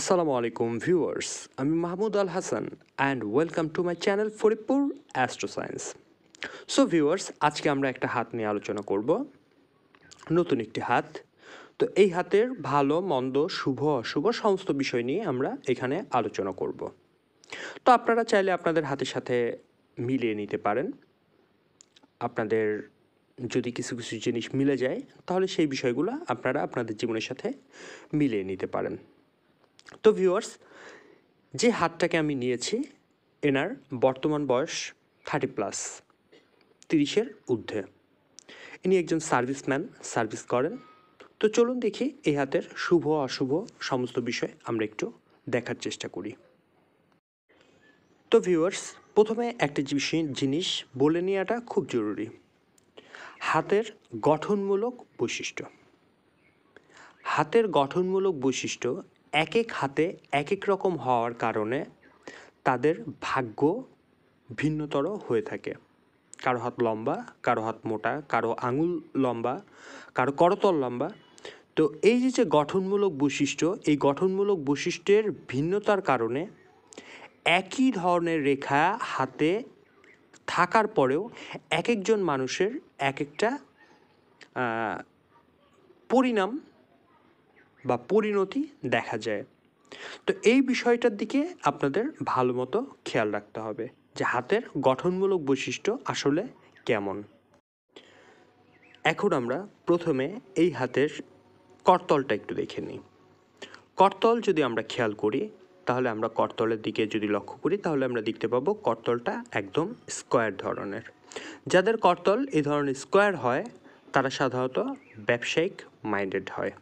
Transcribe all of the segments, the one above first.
আসসালামু আলাইকুম ভিউয়ার্স আমি Mahmud Al Hasan and welcome to my channel Faridpur astro science so viewers আজকে আমরা একটা হাত নিয়ে আলোচনা করব নতুন একটি হাত তো এই হাতের ভালো মন্দ শুভ অশুভ সমস্ত বিষয় নিয়ে আমরা এখানে আলোচনা করব তো আপনারা চাইলে আপনাদের হাতের সাথে মিলিয়ে নিতে পারেন আপনাদের যদি কিছু কিছু জিনিস মিলে যায় তাহলে সেই বিষয়গুলো আপনারা আপনাদের জীবনের সাথে মিলিয়ে নিতে পারেন তো ভিউয়ার্স যে হাতটাকে আমি নিয়েছি এনার বর্তমান বয়স থার্টি প্লাস তিরিশের ঊর্ধ্বে ইনি একজন সার্ভিসম্যান সার্ভিস করেন তো চলুন দেখি এই হাতের শুভ অশুভ সমস্ত বিষয় আমরা একটু দেখার চেষ্টা করি তো ভিউয়ার্স প্রথমে একটা জিনিস বলে নেওয়াটা খুব জরুরি হাতের গঠনমূলক বৈশিষ্ট্য হাতের গঠনমূলক বৈশিষ্ট্য এক এক হাতে এক এক রকম হওয়ার কারণে তাদের ভাগ্য ভিন্নতর হয়ে থাকে কারো হাত লম্বা কারো হাত মোটা কারো আঙুল লম্বা কারো করতল লম্বা তো এই যে যে গঠনমূলক বৈশিষ্ট্য এই গঠনমূলক বৈশিষ্ট্যের ভিন্নতার কারণে একই ধরনের রেখা হাতে থাকার পরেও এক একজন মানুষের এক একটা পরিণাম বা পরিণতি দেখা যায় তো এই বিষয়টার দিকে আপনাদের ভালো মতো খেয়াল রাখতে হবে যে হাতের গঠনমূলক বৈশিষ্ট্য আসলে কেমন এখন আমরা প্রথমে এই হাতের করতলটা একটু দেখে নিই করতল যদি আমরা খেয়াল করি তাহলে আমরা করতলের দিকে যদি লক্ষ্য করি তাহলে আমরা দেখতে পাবো করতলটা একদম স্কোয়ার ধরনের যাদের করতল এই ধরনের স্কোয়ার হয় তারা সাধারণত ব্যবসায়িক মাইন্ডেড হয়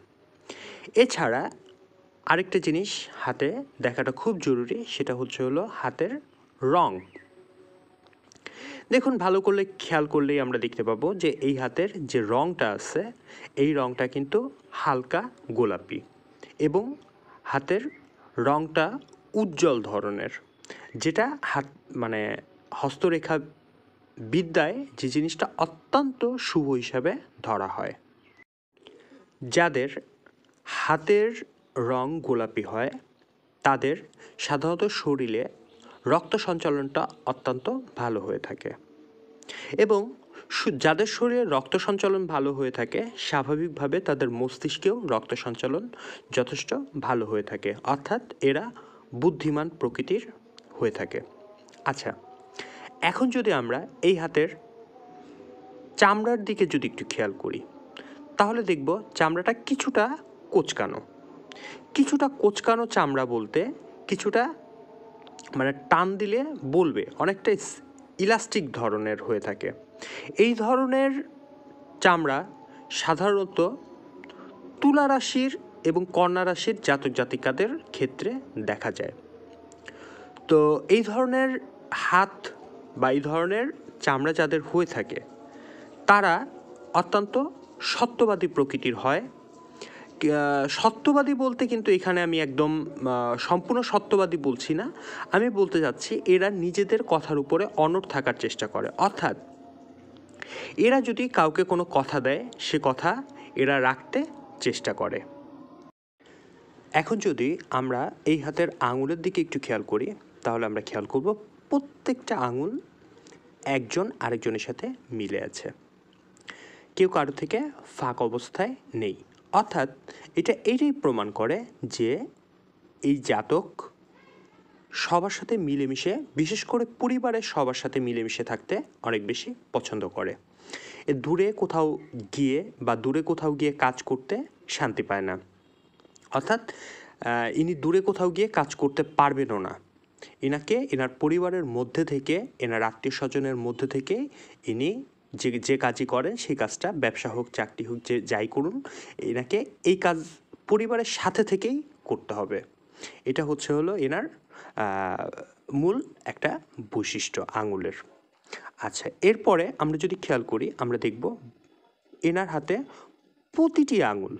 এছাড়া আরেকটা জিনিস হাতে দেখাটা খুব জরুরি সেটা হচ্ছে হলো হাতের রং দেখুন ভালো করলে খেয়াল করলেই আমরা দেখতে পাবো যে এই হাতের যে রংটা আছে এই রংটা কিন্তু হালকা গোলাপি এবং হাতের রংটা উজ্জ্বল ধরনের যেটা হাত মানে হস্তরেখা বিদ্যায় যে জিনিসটা অত্যন্ত শুভ হিসাবে ধরা হয় যাদের হাতের রং গোলাপি হয় তাদের সাধারণত শরীরে রক্ত সঞ্চালনটা অত্যন্ত ভালো হয়ে থাকে এবং যাদের শরীরে রক্ত সঞ্চালন ভালো হয়ে থাকে স্বাভাবিকভাবে তাদের মস্তিষ্কেও রক্ত সঞ্চালন যথেষ্ট ভালো হয়ে থাকে অর্থাৎ এরা বুদ্ধিমান প্রকৃতির হয়ে থাকে আচ্ছা এখন যদি আমরা এই হাতের চামড়ার দিকে যদি একটু খেয়াল করি তাহলে দেখব চামড়াটা কিছুটা কোচকানো কিছুটা কোচকানো চামড়া বলতে কিছুটা মানে টান দিলে বলবে অনেকটা ইলাস্টিক ধরনের হয়ে থাকে এই ধরনের চামড়া সাধারণত তুলা রাশির এবং কন্যা রাশির জাতক জাতিকাদের ক্ষেত্রে দেখা যায় তো এই ধরনের হাত বা এই ধরনের চামড়া যাদের হয়ে থাকে তারা অত্যন্ত সত্যবাদী প্রকৃতির হয় সত্যবাদী বলতে কিন্তু এখানে আমি একদম সম্পূর্ণ সত্যবাদী বলছি না আমি বলতে যাচ্ছি এরা নিজেদের কথার উপরে অনট থাকার চেষ্টা করে অর্থাৎ এরা যদি কাউকে কোনো কথা দেয় সে কথা এরা রাখতে চেষ্টা করে এখন যদি আমরা এই হাতের আঙুলের দিকে একটু খেয়াল করি তাহলে আমরা খেয়াল করব প্রত্যেকটা আঙুল একজন আরেকজনের সাথে মিলে আছে কেউ কারো থেকে ফাঁক অবস্থায় নেই অর্থাৎ এটা এটাই প্রমাণ করে যে এই জাতক সবার সাথে মিলেমিশে বিশেষ করে পরিবারের সবার সাথে মিলেমিশে থাকতে অনেক বেশি পছন্দ করে এ দূরে কোথাও গিয়ে বা দূরে কোথাও গিয়ে কাজ করতে শান্তি পায় না অর্থাৎ ইনি দূরে কোথাও গিয়ে কাজ করতে পারবেনও না এনাকে এনার পরিবারের মধ্যে থেকে এনার আত্মীয় স্বজনের মধ্যে থেকে ইনি যে যে কাজই করেন সেই কাজটা ব্যবসা হোক চাকরি হোক যে যাই করুন এনাকে এই কাজ পরিবারের সাথে থেকেই করতে হবে এটা হচ্ছে হলো এনার মূল একটা বৈশিষ্ট্য আঙুলের আচ্ছা এরপরে আমরা যদি খেয়াল করি আমরা দেখব এনার হাতে প্রতিটি আঙুল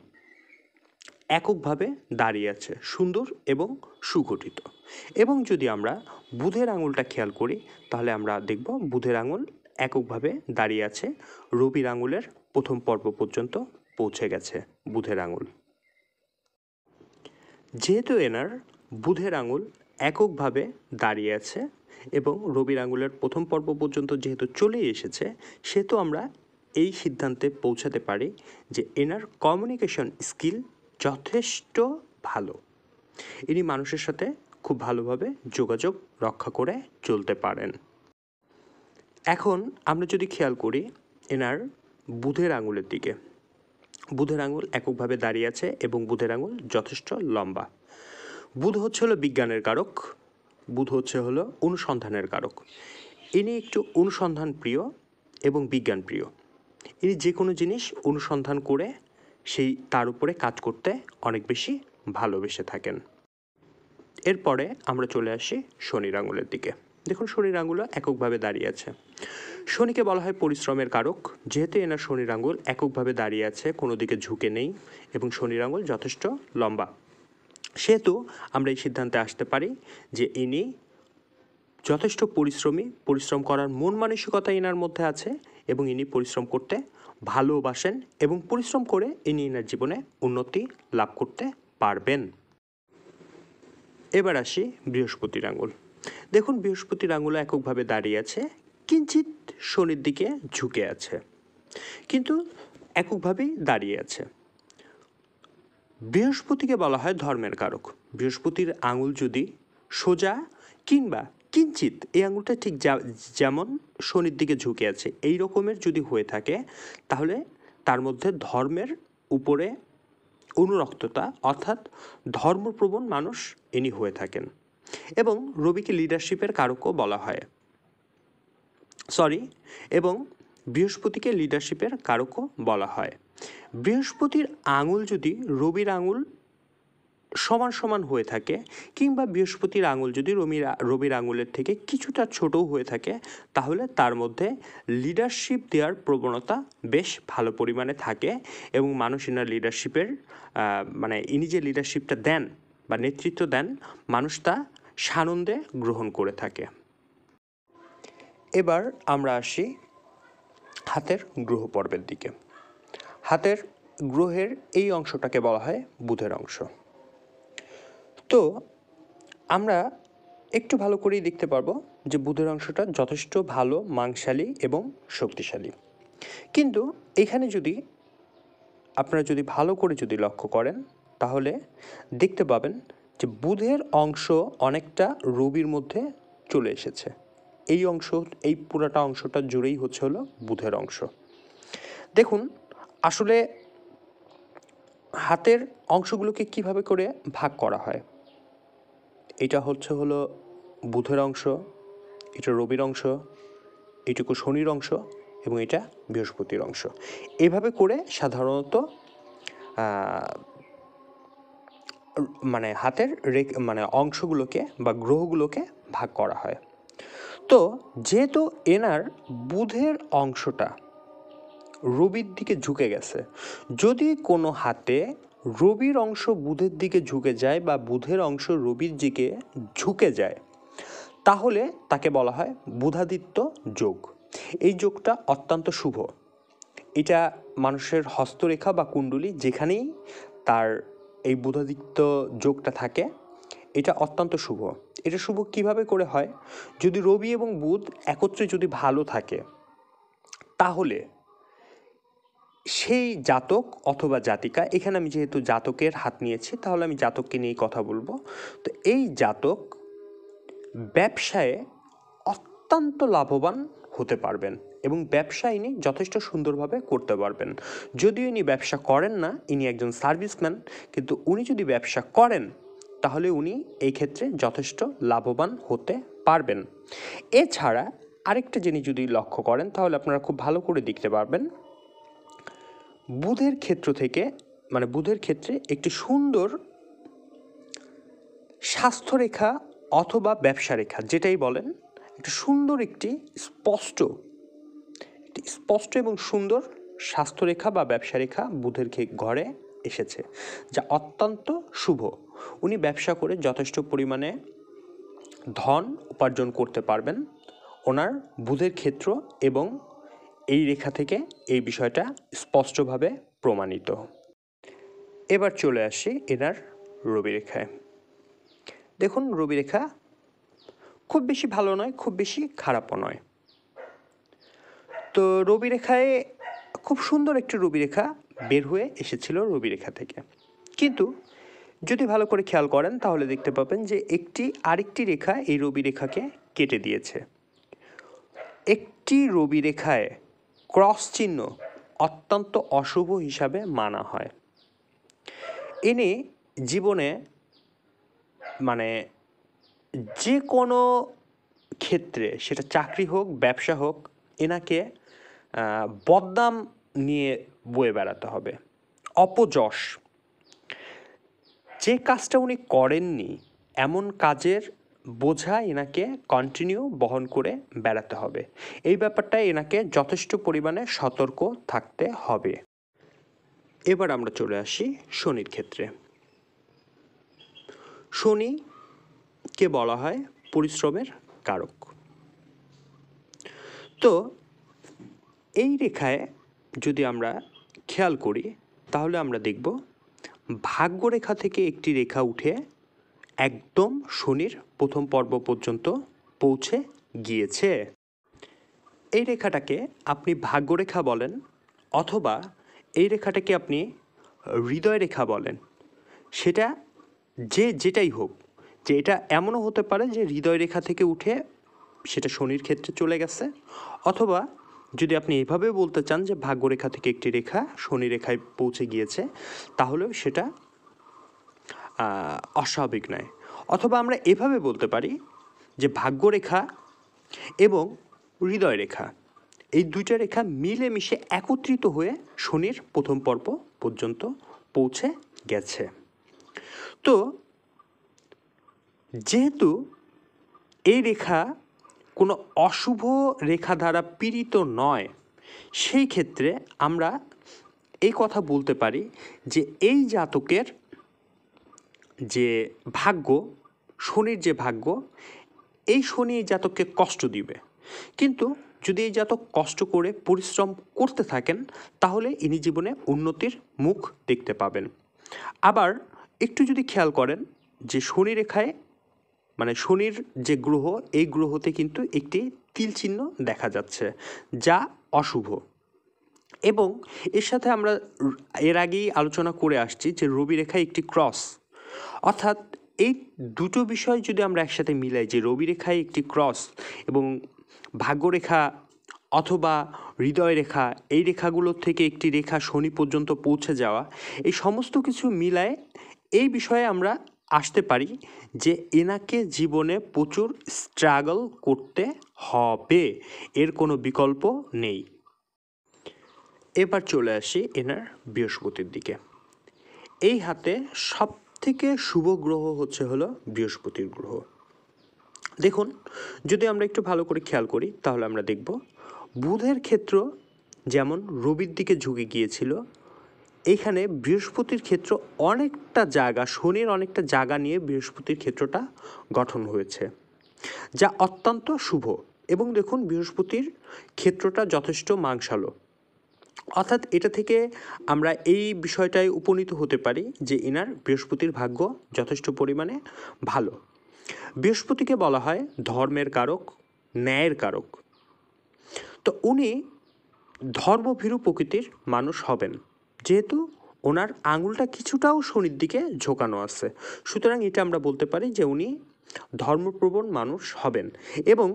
এককভাবে দাঁড়িয়ে আছে সুন্দর এবং সুগঠিত এবং যদি আমরা বুধের আঙুলটা খেয়াল করি তাহলে আমরা দেখব বুধের আঙুল এককভাবে দাঁড়িয়ে আছে রবির আঙুলের প্রথম পর্ব পর্যন্ত পৌঁছে গেছে বুধের আঙুল যেহেতু এনার বুধের আঙুল এককভাবে দাঁড়িয়ে আছে এবং রবির আঙুলের প্রথম পর্ব পর্যন্ত যেহেতু চলে এসেছে সেহেতু আমরা এই সিদ্ধান্তে পৌঁছাতে পারি যে এনার কমিউনিকেশন স্কিল যথেষ্ট ভালো ইনি মানুষের সাথে খুব ভালোভাবে যোগাযোগ রক্ষা করে চলতে পারেন এখন আমরা যদি খেয়াল করি এনার বুধের আঙুলের দিকে বুধের আঙুল এককভাবে দাঁড়িয়ে আছে এবং বুধের আঙুল যথেষ্ট লম্বা বুধ হচ্ছে হলো বিজ্ঞানের কারক বুধ হচ্ছে হলো অনুসন্ধানের কারক ইনি একটু অনুসন্ধান প্রিয় এবং বিজ্ঞান প্রিয় ইনি যে কোনো জিনিস অনুসন্ধান করে সেই তার উপরে কাজ করতে অনেক বেশি ভালোবেসে থাকেন এরপরে আমরা চলে আসি শনির আঙুলের দিকে দেখুন শনির আঙ্গুলও এককভাবে দাঁড়িয়ে আছে শনিকে বলা হয় পরিশ্রমের কারক যেহেতু এনার শনির আঙ্গুল এককভাবে দাঁড়িয়ে আছে কোনো দিকে ঝুঁকে নেই এবং শনির আঙ্গুল যথেষ্ট লম্বা সেহেতু আমরা এই সিদ্ধান্তে আসতে পারি যে ইনি যথেষ্ট পরিশ্রমী পরিশ্রম করার মন মানসিকতা এনার মধ্যে আছে এবং ইনি পরিশ্রম করতে ভালোবাসেন এবং পরিশ্রম করে ইনি এনার জীবনে উন্নতি লাভ করতে পারবেন এবার আসি বৃহস্পতির আঙুল দেখুন বৃহস্পতির আঙুল এককভাবে দাঁড়িয়ে আছে কিঞ্চিত শনির দিকে ঝুঁকে আছে কিন্তু এককভাবেই দাঁড়িয়ে আছে বৃহস্পতিকে বলা হয় ধর্মের কারক বৃহস্পতির আঙুল যদি সোজা কিংবা কিঞ্চিত এই আঙুলটা ঠিক যেমন শনির দিকে ঝুঁকে আছে এই রকমের যদি হয়ে থাকে তাহলে তার মধ্যে ধর্মের উপরে অনুরক্ততা অর্থাৎ ধর্মপ্রবণ মানুষ ইনি হয়ে থাকেন এবং রবিকে লিডারশিপের কারকও বলা হয় সরি এবং বৃহস্পতিকে লিডারশিপের কারকও বলা হয় বৃহস্পতির আঙুল যদি রবির আঙুল সমান সমান হয়ে থাকে কিংবা বৃহস্পতির আঙুল যদি রবির রবির আঙুলের থেকে কিছুটা ছোটও হয়ে থাকে তাহলে তার মধ্যে লিডারশিপ দেওয়ার প্রবণতা বেশ ভালো পরিমাণে থাকে এবং মানুষ এনার লিডারশিপের মানে ইনি যে লিডারশিপটা দেন বা নেতৃত্ব দেন মানুষ তা সানন্দে গ্রহণ করে থাকে এবার আমরা আসি হাতের গ্রহ পর্বের দিকে হাতের গ্রহের এই অংশটাকে বলা হয় বুধের অংশ তো আমরা একটু ভালো করেই দেখতে পারবো যে বুধের অংশটা যথেষ্ট ভালো মাংসালী এবং শক্তিশালী কিন্তু এখানে যদি আপনারা যদি ভালো করে যদি লক্ষ্য করেন তাহলে দেখতে পাবেন যে বুধের অংশ অনেকটা রবির মধ্যে চলে এসেছে এই অংশ এই পুরাটা অংশটা জুড়েই হচ্ছে হলো বুধের অংশ দেখুন আসলে হাতের অংশগুলোকে কিভাবে করে ভাগ করা হয় এটা হচ্ছে হলো বুধের অংশ এটা রবির অংশ এটুকু শনির অংশ এবং এটা বৃহস্পতির অংশ এভাবে করে সাধারণত মানে হাতের রে মানে অংশগুলোকে বা গ্রহগুলোকে ভাগ করা হয় তো যেহেতু এনার বুধের অংশটা রবির দিকে ঝুঁকে গেছে যদি কোনো হাতে রবির অংশ বুধের দিকে ঝুঁকে যায় বা বুধের অংশ রবির দিকে ঝুঁকে যায় তাহলে তাকে বলা হয় বুধাদিত্য যোগ এই যোগটা অত্যন্ত শুভ এটা মানুষের হস্তরেখা বা কুণ্ডলী যেখানেই তার এই বুধাদিত্য যোগটা থাকে এটা অত্যন্ত শুভ এটা শুভ কিভাবে করে হয় যদি রবি এবং বুধ একত্রে যদি ভালো থাকে তাহলে সেই জাতক অথবা জাতিকা এখানে আমি যেহেতু জাতকের হাত নিয়েছি তাহলে আমি জাতককে নিয়েই কথা বলবো তো এই জাতক ব্যবসায়ে অত্যন্ত লাভবান হতে পারবেন এবং ব্যবসা ইনি যথেষ্ট সুন্দরভাবে করতে পারবেন যদিও ইনি ব্যবসা করেন না ইনি একজন সার্ভিসম্যান কিন্তু উনি যদি ব্যবসা করেন তাহলে উনি এই ক্ষেত্রে যথেষ্ট লাভবান হতে পারবেন এছাড়া আরেকটা জিনিস যদি লক্ষ্য করেন তাহলে আপনারা খুব ভালো করে দেখতে পারবেন বুধের ক্ষেত্র থেকে মানে বুধের ক্ষেত্রে একটি সুন্দর স্বাস্থ্যরেখা অথবা ব্যবসা রেখা যেটাই বলেন একটি সুন্দর একটি স্পষ্ট একটি স্পষ্ট এবং সুন্দর স্বাস্থ্যরেখা বা ব্যবসা রেখা বুধের ঘরে এসেছে যা অত্যন্ত শুভ উনি ব্যবসা করে যথেষ্ট পরিমাণে ধন উপার্জন করতে পারবেন ওনার বুধের ক্ষেত্র এবং এই রেখা থেকে এই বিষয়টা স্পষ্টভাবে প্রমাণিত এবার চলে আসি এনার রবি রেখায় দেখুন রবি রেখা খুব বেশি ভালো নয় খুব বেশি খারাপও নয় তো রবি রেখায় খুব সুন্দর একটি রবি রেখা বের হয়ে এসেছিল রবি রেখা থেকে কিন্তু যদি ভালো করে খেয়াল করেন তাহলে দেখতে পাবেন যে একটি আরেকটি রেখা এই রবি রেখাকে কেটে দিয়েছে একটি রবি রেখায় ক্রস চিহ্ন অত্যন্ত অশুভ হিসাবে মানা হয় এনে জীবনে মানে যে কোনো ক্ষেত্রে সেটা চাকরি হোক ব্যবসা হোক এনাকে বদনাম নিয়ে বয়ে বেড়াতে হবে অপযশ যে কাজটা উনি করেননি এমন কাজের বোঝা এনাকে কন্টিনিউ বহন করে বেড়াতে হবে এই ব্যাপারটা এনাকে যথেষ্ট পরিমাণে সতর্ক থাকতে হবে এবার আমরা চলে আসি শনির ক্ষেত্রে শনিকে বলা হয় পরিশ্রমের কারক তো এই রেখায় যদি আমরা খেয়াল করি তাহলে আমরা দেখব ভাগ্যরেখা থেকে একটি রেখা উঠে একদম শনির প্রথম পর্ব পর্যন্ত পৌঁছে গিয়েছে এই রেখাটাকে আপনি ভাগ্যরেখা বলেন অথবা এই রেখাটাকে আপনি হৃদয় রেখা বলেন সেটা যে যেটাই হোক যে এটা এমনও হতে পারে যে হৃদয় রেখা থেকে উঠে সেটা শনির ক্ষেত্রে চলে গেছে অথবা যদি আপনি এভাবে বলতে চান যে ভাগ্যরেখা থেকে একটি রেখা শনি রেখায় পৌঁছে গিয়েছে তাহলেও সেটা অস্বাভাবিক নয় অথবা আমরা এভাবে বলতে পারি যে ভাগ্যরেখা এবং হৃদয় রেখা এই দুইটা রেখা মিলেমিশে একত্রিত হয়ে শনির প্রথম পর্ব পর্যন্ত পৌঁছে গেছে তো যেহেতু এই রেখা কোনো অশুভ রেখা দ্বারা পীড়িত নয় সেই ক্ষেত্রে আমরা এই কথা বলতে পারি যে এই জাতকের যে ভাগ্য শনির যে ভাগ্য এই শনি এই জাতককে কষ্ট দিবে কিন্তু যদি এই জাতক কষ্ট করে পরিশ্রম করতে থাকেন তাহলে ইনি জীবনে উন্নতির মুখ দেখতে পাবেন আবার একটু যদি খেয়াল করেন যে শনি রেখায় মানে শনির যে গ্রহ এই গ্রহতে কিন্তু একটি তিল চিহ্ন দেখা যাচ্ছে যা অশুভ এবং এর সাথে আমরা এর আগেই আলোচনা করে আসছি যে রবি রেখা একটি ক্রস অর্থাৎ এই দুটো বিষয় যদি আমরা একসাথে মিলাই যে রবি রেখায় একটি ক্রস এবং ভাগ্যরেখা অথবা হৃদয় রেখা এই রেখাগুলোর থেকে একটি রেখা শনি পর্যন্ত পৌঁছে যাওয়া এই সমস্ত কিছু মিলায় এই বিষয়ে আমরা আসতে পারি যে এনাকে জীবনে প্রচুর স্ট্রাগল করতে হবে এর কোনো বিকল্প নেই এবার চলে আসি এনার বৃহস্পতির দিকে এই হাতে সব থেকে শুভ গ্রহ হচ্ছে হলো বৃহস্পতির গ্রহ দেখুন যদি আমরা একটু ভালো করে খেয়াল করি তাহলে আমরা দেখব বুধের ক্ষেত্র যেমন রবির দিকে ঝুঁকে গিয়েছিল এইখানে বৃহস্পতির ক্ষেত্র অনেকটা জায়গা শনির অনেকটা জায়গা নিয়ে বৃহস্পতির ক্ষেত্রটা গঠন হয়েছে যা অত্যন্ত শুভ এবং দেখুন বৃহস্পতির ক্ষেত্রটা যথেষ্ট মাংসালো অর্থাৎ এটা থেকে আমরা এই বিষয়টায় উপনীত হতে পারি যে ইনার বৃহস্পতির ভাগ্য যথেষ্ট পরিমাণে ভালো বৃহস্পতিকে বলা হয় ধর্মের কারক ন্যায়ের কারক তো উনি ধর্মভীরু প্রকৃতির মানুষ হবেন যেহেতু ওনার আঙুলটা কিছুটাও শনির দিকে ঝোঁকানো আছে সুতরাং এটা আমরা বলতে পারি যে উনি ধর্মপ্রবণ মানুষ হবেন এবং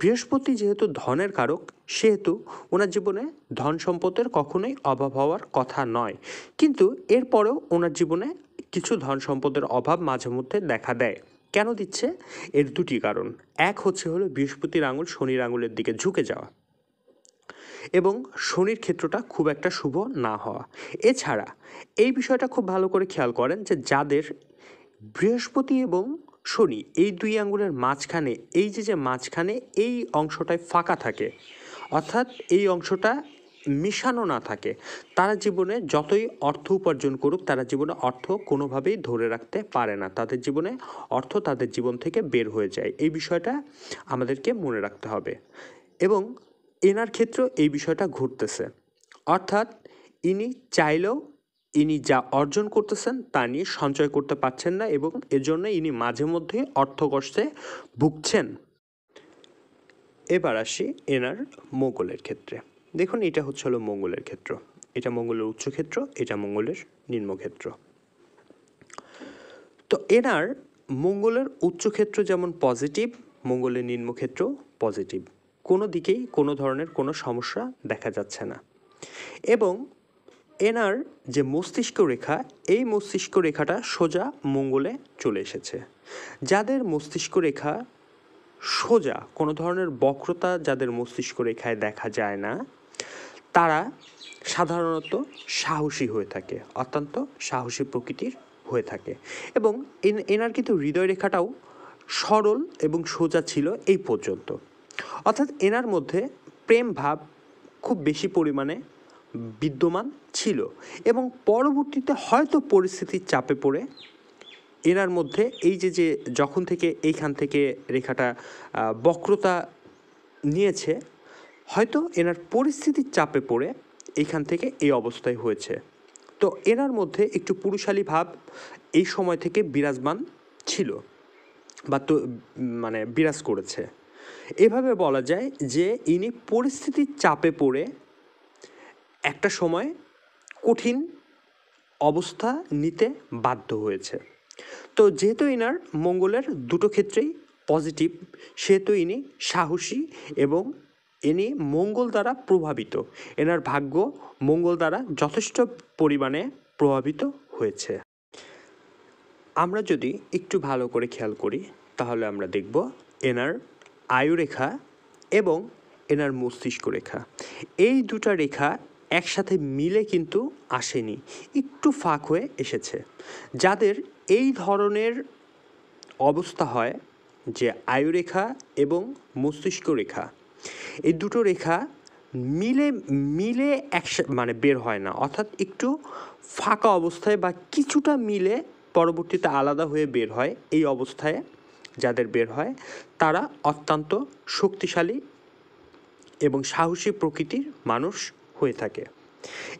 বৃহস্পতি যেহেতু ধনের কারক সেহেতু ওনার জীবনে ধন সম্পদের কখনোই অভাব হওয়ার কথা নয় কিন্তু এরপরেও ওনার জীবনে কিছু ধন সম্পদের অভাব মাঝে মধ্যে দেখা দেয় কেন দিচ্ছে এর দুটি কারণ এক হচ্ছে হলো বৃহস্পতির আঙুল শনির আঙুলের দিকে ঝুঁকে যাওয়া এবং শনির ক্ষেত্রটা খুব একটা শুভ না হওয়া এছাড়া এই বিষয়টা খুব ভালো করে খেয়াল করেন যে যাদের বৃহস্পতি এবং শনি এই দুই আঙ্গুলের মাঝখানে এই যে যে মাঝখানে এই অংশটায় ফাঁকা থাকে অর্থাৎ এই অংশটা মিশানো না থাকে তারা জীবনে যতই অর্থ উপার্জন করুক তারা জীবনে অর্থ কোনোভাবেই ধরে রাখতে পারে না তাদের জীবনে অর্থ তাদের জীবন থেকে বের হয়ে যায় এই বিষয়টা আমাদেরকে মনে রাখতে হবে এবং এনার ক্ষেত্র এই বিষয়টা ঘটতেছে অর্থাৎ ইনি চাইলেও ইনি যা অর্জন করতেছেন তা নিয়ে সঞ্চয় করতে পারছেন না এবং এজন্য ইনি মাঝে মধ্যে অর্থকষ্টে ভুগছেন এবার আসি এনার মঙ্গলের ক্ষেত্রে দেখুন এটা হচ্ছে হলো মঙ্গলের ক্ষেত্র এটা মঙ্গলের উচ্চক্ষেত্র এটা মঙ্গলের নিম্নক্ষেত্র তো এনার মঙ্গলের উচ্চক্ষেত্র যেমন পজিটিভ মঙ্গলের নিম্নক্ষেত্র পজিটিভ কোনো দিকেই কোনো ধরনের কোনো সমস্যা দেখা যাচ্ছে না এবং এনার যে মস্তিষ্ক রেখা এই মস্তিষ্ক রেখাটা সোজা মঙ্গলে চলে এসেছে যাদের মস্তিষ্ক রেখা সোজা কোনো ধরনের বক্রতা যাদের মস্তিষ্ক রেখায় দেখা যায় না তারা সাধারণত সাহসী হয়ে থাকে অত্যন্ত সাহসী প্রকৃতির হয়ে থাকে এবং এনার কিন্তু হৃদয় রেখাটাও সরল এবং সোজা ছিল এই পর্যন্ত অর্থাৎ এনার মধ্যে প্রেম ভাব খুব বেশি পরিমাণে বিদ্যমান ছিল এবং পরবর্তীতে হয়তো পরিস্থিতির চাপে পড়ে এনার মধ্যে এই যে যে যখন থেকে এইখান থেকে রেখাটা বক্রতা নিয়েছে হয়তো এনার পরিস্থিতির চাপে পড়ে এইখান থেকে এই অবস্থায় হয়েছে তো এনার মধ্যে একটু পুরুষালী ভাব এই সময় থেকে বিরাজমান ছিল বা তো মানে বিরাজ করেছে এভাবে বলা যায় যে ইনি পরিস্থিতির চাপে পড়ে একটা সময় কঠিন অবস্থা নিতে বাধ্য হয়েছে তো যেহেতু ইনার মঙ্গলের দুটো ক্ষেত্রেই পজিটিভ সেহেতু ইনি সাহসী এবং ইনি মঙ্গল দ্বারা প্রভাবিত এনার ভাগ্য মঙ্গল দ্বারা যথেষ্ট পরিমাণে প্রভাবিত হয়েছে আমরা যদি একটু ভালো করে খেয়াল করি তাহলে আমরা দেখব এনার আয়ুরেখা এবং এনার মস্তিষ্ক রেখা এই দুটা রেখা একসাথে মিলে কিন্তু আসেনি একটু ফাঁক হয়ে এসেছে যাদের এই ধরনের অবস্থা হয় যে আয়ুরেখা এবং মস্তিষ্ক রেখা এই দুটো রেখা মিলে মিলে একসাথে মানে বের হয় না অর্থাৎ একটু ফাঁকা অবস্থায় বা কিছুটা মিলে পরবর্তীতে আলাদা হয়ে বের হয় এই অবস্থায় যাদের বের হয় তারা অত্যন্ত শক্তিশালী এবং সাহসী প্রকৃতির মানুষ হয়ে থাকে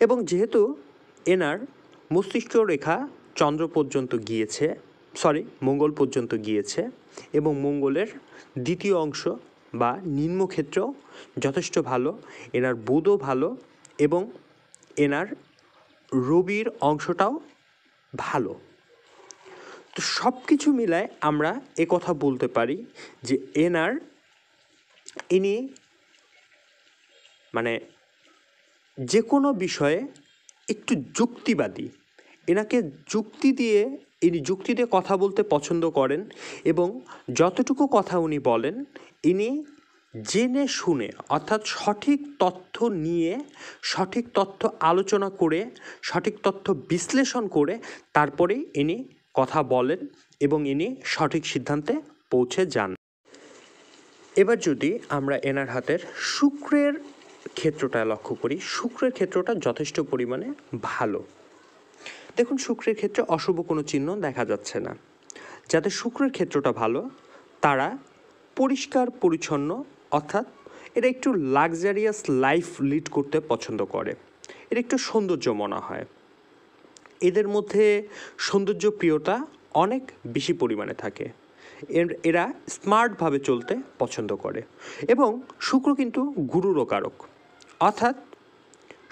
এবং যেহেতু এনার মস্তিষ্ক রেখা চন্দ্র পর্যন্ত গিয়েছে সরি মঙ্গল পর্যন্ত গিয়েছে এবং মঙ্গলের দ্বিতীয় অংশ বা নিম্নক্ষেত্র যথেষ্ট ভালো এনার বোধও ভালো এবং এনার রবির অংশটাও ভালো তো সব কিছু মিলায় আমরা এ কথা বলতে পারি যে এনার ইনি মানে যে কোনো বিষয়ে একটু যুক্তিবাদী এনাকে যুক্তি দিয়ে ইনি যুক্তি দিয়ে কথা বলতে পছন্দ করেন এবং যতটুকু কথা উনি বলেন ইনি জেনে শুনে অর্থাৎ সঠিক তথ্য নিয়ে সঠিক তথ্য আলোচনা করে সঠিক তথ্য বিশ্লেষণ করে তারপরে ইনি কথা বলেন এবং ইনি সঠিক সিদ্ধান্তে পৌঁছে যান এবার যদি আমরা এনার হাতের শুক্রের ক্ষেত্রটা লক্ষ্য করি শুক্রের ক্ষেত্রটা যথেষ্ট পরিমাণে ভালো দেখুন শুক্রের ক্ষেত্রে অশুভ কোনো চিহ্ন দেখা যাচ্ছে না যাদের শুক্রের ক্ষেত্রটা ভালো তারা পরিষ্কার পরিচ্ছন্ন অর্থাৎ এরা একটু লাক্সারিয়াস লাইফ লিড করতে পছন্দ করে এটা একটু সৌন্দর্য মনে হয় এদের মধ্যে সৌন্দর্য প্রিয়তা অনেক বেশি পরিমাণে থাকে এরা স্মার্টভাবে চলতে পছন্দ করে এবং শুক্র কিন্তু গুরুরও কারক অর্থাৎ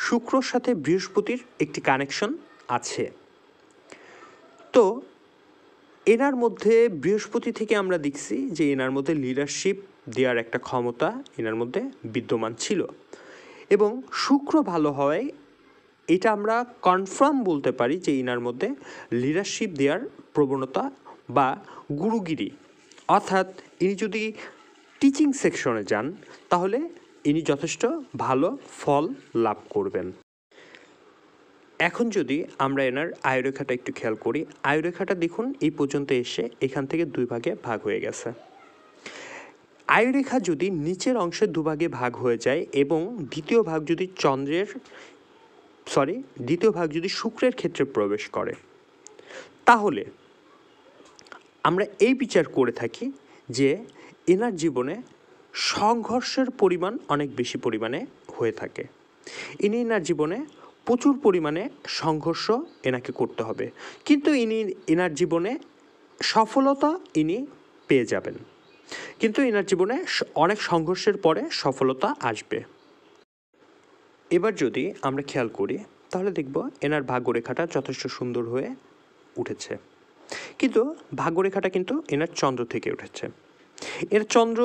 শুক্রর সাথে বৃহস্পতির একটি কানেকশন আছে তো এনার মধ্যে বৃহস্পতি থেকে আমরা দেখছি যে এনার মধ্যে লিডারশিপ দেওয়ার একটা ক্ষমতা এনার মধ্যে বিদ্যমান ছিল এবং শুক্র ভালো হওয়ায় এটা আমরা কনফার্ম বলতে পারি যে ইনার মধ্যে লিডারশিপ দেওয়ার প্রবণতা বা গুরুগিরি অর্থাৎ ইনি যদি টিচিং সেকশনে যান তাহলে ইনি যথেষ্ট ভালো ফল লাভ করবেন এখন যদি আমরা এনার আয়ুরেখাটা একটু খেয়াল করি আয়ুরেখাটা দেখুন এই পর্যন্ত এসে এখান থেকে দুই ভাগে ভাগ হয়ে গেছে আয়ুরেখা যদি নিচের অংশে দুভাগে ভাগ হয়ে যায় এবং দ্বিতীয় ভাগ যদি চন্দ্রের সরি দ্বিতীয় ভাগ যদি শুক্রের ক্ষেত্রে প্রবেশ করে তাহলে আমরা এই বিচার করে থাকি যে এনার জীবনে সংঘর্ষের পরিমাণ অনেক বেশি পরিমাণে হয়ে থাকে ইনি এনার জীবনে প্রচুর পরিমাণে সংঘর্ষ এনাকে করতে হবে কিন্তু ইনি এনার জীবনে সফলতা ইনি পেয়ে যাবেন কিন্তু এনার জীবনে অনেক সংঘর্ষের পরে সফলতা আসবে এবার যদি আমরা খেয়াল করি তাহলে দেখব এনার ভাগ্যরেখাটা যথেষ্ট সুন্দর হয়ে উঠেছে কিন্তু ভাগ্যরেখাটা কিন্তু এনার চন্দ্র থেকে উঠেছে এর চন্দ্র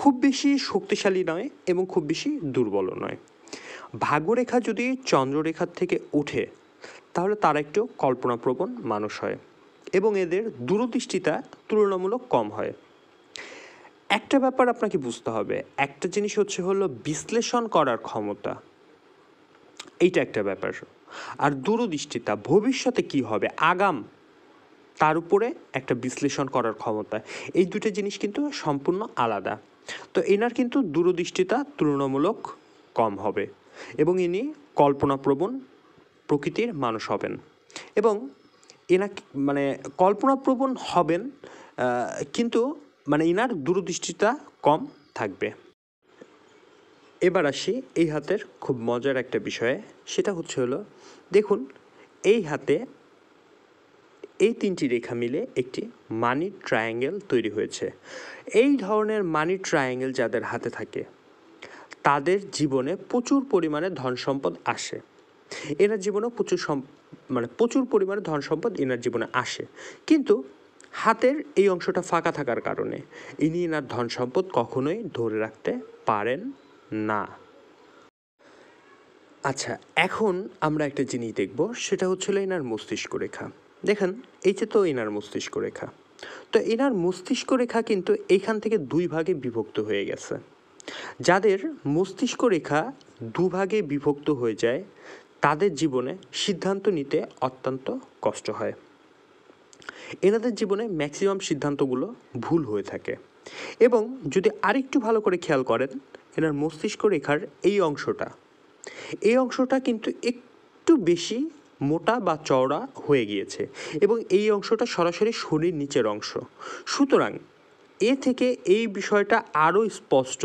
খুব বেশি শক্তিশালী নয় এবং খুব বেশি দুর্বল নয় ভাগ্যরেখা যদি চন্দ্ররেখার থেকে উঠে তাহলে তারা একটু কল্পনাপ্রবণ মানুষ হয় এবং এদের দূরদৃষ্টিতা তুলনামূলক কম হয় একটা ব্যাপার আপনাকে বুঝতে হবে একটা জিনিস হচ্ছে হলো বিশ্লেষণ করার ক্ষমতা এইটা একটা ব্যাপার আর দূরদৃষ্টিতা ভবিষ্যতে কি হবে আগাম তার উপরে একটা বিশ্লেষণ করার ক্ষমতা এই দুটো জিনিস কিন্তু সম্পূর্ণ আলাদা তো এনার কিন্তু দূরদৃষ্টিতা তুলনামূলক কম হবে এবং ইনি কল্পনাপ্রবণ প্রকৃতির মানুষ হবেন এবং এনা মানে কল্পনাপ্রবণ হবেন কিন্তু মানে ইনার দূরদৃষ্টিটা কম থাকবে এবার আসি এই হাতের খুব মজার একটা বিষয়ে সেটা হচ্ছে হলো দেখুন এই হাতে এই তিনটি রেখা মিলে একটি মানি ট্রায়াঙ্গেল তৈরি হয়েছে এই ধরনের মানি ট্রায়াঙ্গেল যাদের হাতে থাকে তাদের জীবনে প্রচুর পরিমাণে ধন সম্পদ আসে এনার জীবনে প্রচুর মানে প্রচুর পরিমাণে ধন সম্পদ এনার জীবনে আসে কিন্তু হাতের এই অংশটা ফাঁকা থাকার কারণে ইনি এনার ধন সম্পদ কখনোই ধরে রাখতে পারেন না আচ্ছা এখন আমরা একটা জিনিস দেখব সেটা হচ্ছিল এনার মস্তিষ্ক রেখা দেখেন এই যে তো এনার মস্তিষ্ক রেখা তো এনার মস্তিষ্ক রেখা কিন্তু এইখান থেকে দুই ভাগে বিভক্ত হয়ে গেছে যাদের মস্তিষ্ক রেখা দুভাগে বিভক্ত হয়ে যায় তাদের জীবনে সিদ্ধান্ত নিতে অত্যন্ত কষ্ট হয় এনাদের জীবনে ম্যাক্সিমাম সিদ্ধান্তগুলো ভুল হয়ে থাকে এবং যদি আরেকটু ভালো করে খেয়াল করেন এনার মস্তিষ্ক রেখার এই অংশটা এই অংশটা কিন্তু একটু বেশি মোটা বা চওড়া হয়ে গিয়েছে এবং এই অংশটা সরাসরি শরীর নিচের অংশ সুতরাং এ থেকে এই বিষয়টা আরও স্পষ্ট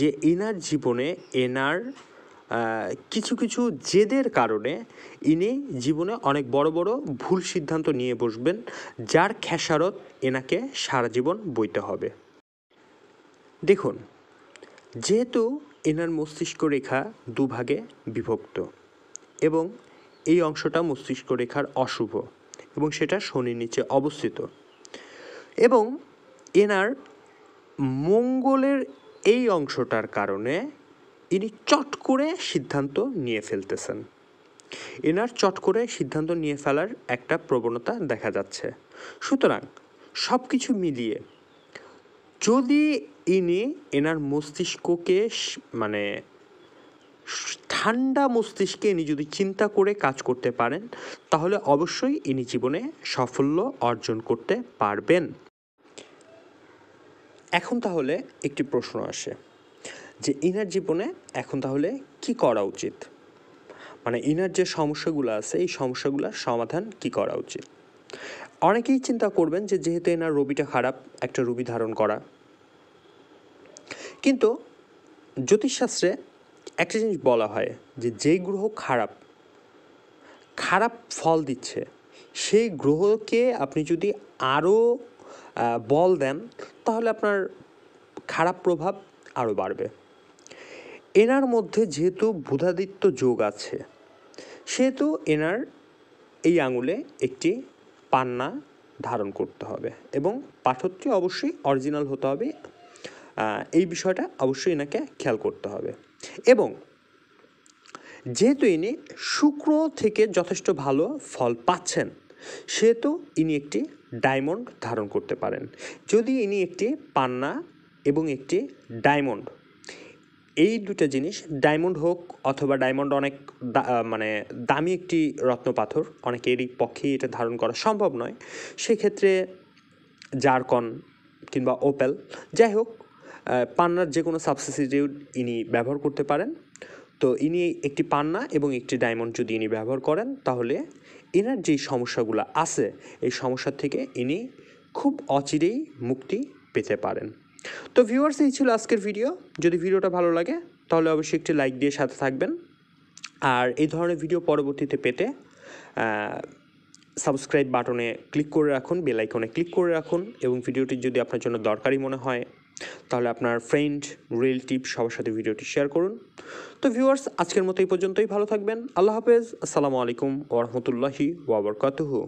যে এনার জীবনে এনার কিছু কিছু জেদের কারণে ইনি জীবনে অনেক বড় বড় ভুল সিদ্ধান্ত নিয়ে বসবেন যার খেসারত এনাকে সারা জীবন বইতে হবে দেখুন যেহেতু এনার মস্তিষ্ক রেখা দুভাগে বিভক্ত এবং এই অংশটা মস্তিষ্ক রেখার অশুভ এবং সেটা শনির নিচে অবস্থিত এবং এনার মঙ্গলের এই অংশটার কারণে ইনি চট করে সিদ্ধান্ত নিয়ে ফেলতেছেন এনার চট করে সিদ্ধান্ত নিয়ে ফেলার একটা প্রবণতা দেখা যাচ্ছে সুতরাং সব কিছু মিলিয়ে যদি ইনি এনার মস্তিষ্ককে মানে ঠান্ডা মস্তিষ্কে ইনি যদি চিন্তা করে কাজ করতে পারেন তাহলে অবশ্যই ইনি জীবনে সাফল্য অর্জন করতে পারবেন এখন তাহলে একটি প্রশ্ন আসে যে ইনার জীবনে এখন তাহলে কি করা উচিত মানে ইনার যে সমস্যাগুলো আছে এই সমস্যাগুলোর সমাধান কি করা উচিত অনেকেই চিন্তা করবেন যে যেহেতু এনার রবিটা খারাপ একটা রবি ধারণ করা কিন্তু জ্যোতিষশাস্ত্রে একটা জিনিস বলা হয় যে যে গ্রহ খারাপ খারাপ ফল দিচ্ছে সেই গ্রহকে আপনি যদি আরও বল দেন তাহলে আপনার খারাপ প্রভাব আরও বাড়বে এনার মধ্যে যেহেতু বুধাদিত্য যোগ আছে সেহেতু এনার এই আঙুলে একটি পান্না ধারণ করতে হবে এবং পাঠকটি অবশ্যই অরিজিনাল হতে হবে এই বিষয়টা অবশ্যই এনাকে খেয়াল করতে হবে এবং যেহেতু ইনি শুক্র থেকে যথেষ্ট ভালো ফল পাচ্ছেন সেহেতু ইনি একটি ডায়মন্ড ধারণ করতে পারেন যদি ইনি একটি পান্না এবং একটি ডায়মন্ড এই দুটো জিনিস ডায়মন্ড হোক অথবা ডায়মন্ড অনেক মানে দামি একটি রত্ন পাথর অনেকেরই পক্ষেই এটা ধারণ করা সম্ভব নয় সেক্ষেত্রে জারকন কিংবা ওপেল যাই হোক পান্নার যে কোনো সাবস্টিটিউট ইনি ব্যবহার করতে পারেন তো ইনি একটি পান্না এবং একটি ডায়মন্ড যদি ইনি ব্যবহার করেন তাহলে এনার যে সমস্যাগুলো আছে এই সমস্যা থেকে ইনি খুব অচিরেই মুক্তি পেতে পারেন তো ভিউয়ার্স এই ছিল আজকের ভিডিও যদি ভিডিওটা ভালো লাগে তাহলে অবশ্যই একটি লাইক দিয়ে সাথে থাকবেন আর এই ধরনের ভিডিও পরবর্তীতে পেতে সাবস্ক্রাইব বাটনে ক্লিক করে রাখুন বেলাইকনে ক্লিক করে রাখুন এবং ভিডিওটি যদি আপনার জন্য দরকারি মনে হয় তাহলে আপনার ফ্রেন্ড রিলেটিভ সবার সাথে ভিডিওটি শেয়ার করুন তো ভিউয়ার্স আজকের মতো এই পর্যন্তই ভালো থাকবেন আল্লাহ হাফেজ আসসালামু আলাইকুম ওরহমতুল্লাহি ওয়াবরকাতুহু